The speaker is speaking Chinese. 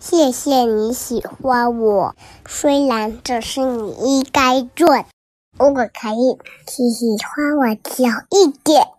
谢谢你喜欢我，虽然这是你应该做的。如果可以，请喜欢我久一点。